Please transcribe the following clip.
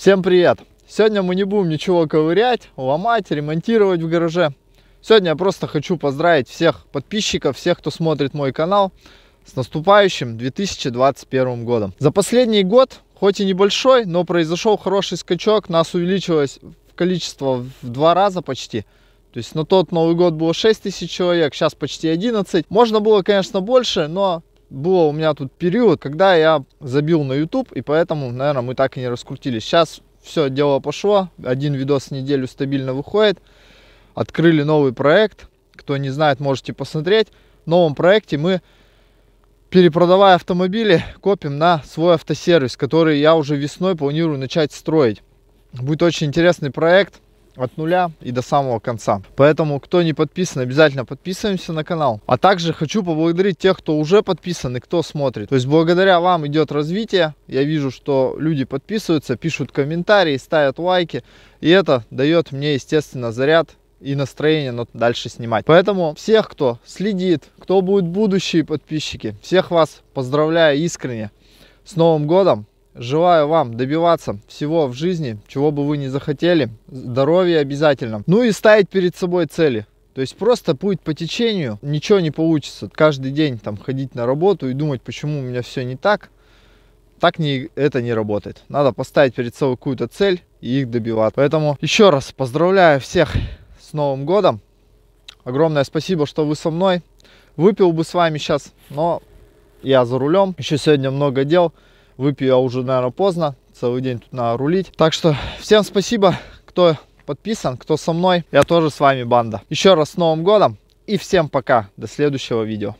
Всем привет! Сегодня мы не будем ничего ковырять, ломать, ремонтировать в гараже. Сегодня я просто хочу поздравить всех подписчиков, всех, кто смотрит мой канал с наступающим 2021 годом. За последний год, хоть и небольшой, но произошел хороший скачок, нас увеличилось количество в два раза почти. То есть на тот Новый год было 6 тысяч человек, сейчас почти 11. Можно было, конечно, больше, но был у меня тут период, когда я забил на YouTube, и поэтому, наверное, мы так и не раскрутились. Сейчас все, дело пошло, один видос в неделю стабильно выходит, открыли новый проект, кто не знает, можете посмотреть. В новом проекте мы, перепродавая автомобили, копим на свой автосервис, который я уже весной планирую начать строить. Будет очень интересный проект – от нуля и до самого конца. Поэтому, кто не подписан, обязательно подписываемся на канал. А также хочу поблагодарить тех, кто уже подписан и кто смотрит. То есть, благодаря вам идет развитие. Я вижу, что люди подписываются, пишут комментарии, ставят лайки. И это дает мне, естественно, заряд и настроение но дальше снимать. Поэтому всех, кто следит, кто будет будущие подписчики, всех вас поздравляю искренне. С Новым Годом! Желаю вам добиваться всего в жизни, чего бы вы ни захотели, здоровья обязательно. Ну и ставить перед собой цели. То есть просто путь по течению, ничего не получится. Каждый день там ходить на работу и думать, почему у меня все не так. Так не, это не работает. Надо поставить перед собой какую-то цель и их добивать. Поэтому еще раз поздравляю всех с Новым Годом. Огромное спасибо, что вы со мной. Выпил бы с вами сейчас, но я за рулем. Еще сегодня много дел. Выпью я а уже, наверное, поздно. Целый день тут надо рулить. Так что всем спасибо, кто подписан, кто со мной. Я тоже с вами, банда. Еще раз с Новым годом и всем пока. До следующего видео.